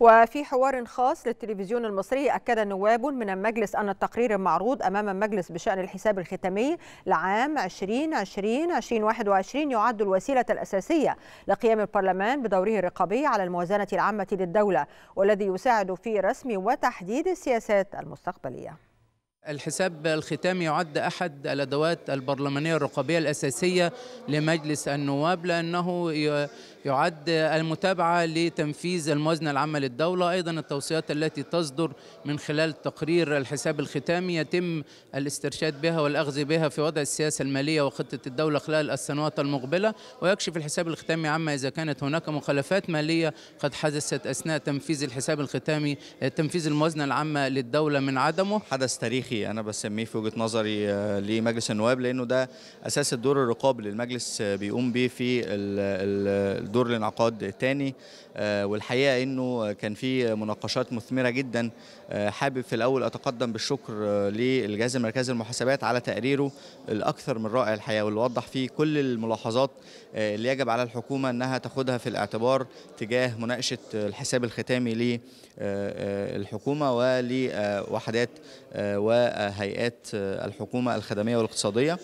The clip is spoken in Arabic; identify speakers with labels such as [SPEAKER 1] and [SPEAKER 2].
[SPEAKER 1] وفي حوار خاص للتلفزيون المصري أكد نواب من المجلس أن التقرير المعروض أمام المجلس بشأن الحساب الختامي لعام 2020 2021 يعد الوسيلة الأساسية لقيام البرلمان بدوره الرقابي على الموازنة العامة للدولة والذي يساعد في رسم وتحديد السياسات المستقبلية
[SPEAKER 2] الحساب الختامي يعد أحد الأدوات البرلمانية الرقابية الأساسية لمجلس النواب لأنه يعد المتابعة لتنفيذ الموازنة العامة للدولة أيضا التوصيات التي تصدر من خلال تقرير الحساب الختامي يتم الاسترشاد بها والأخذ بها في وضع السياسة المالية وخطة الدولة خلال السنوات المقبلة ويكشف الحساب الختامي عما إذا كانت هناك مخالفات مالية قد حدثت أثناء تنفيذ الحساب الختامي تنفيذ الموازنة العامة للدولة من عدمه حدث تاريخي أنا بسميه في وجهة نظري آه، لمجلس النواب لأنه ده أساس الدور الرقابي للمجلس
[SPEAKER 3] آه، بيقوم به في ال الدور لانعقاد تاني آه، والحقيقه انه كان في مناقشات مثمره جدا آه، حابب في الاول اتقدم بالشكر آه، للجهاز المركزي للمحاسبات على تقريره الاكثر من رائع الحقيقه واللي وضح فيه كل الملاحظات اللي يجب على الحكومه انها تاخدها في الاعتبار تجاه مناقشه الحساب الختامي للحكومه ولوحدات وهيئات الحكومه الخدميه والاقتصاديه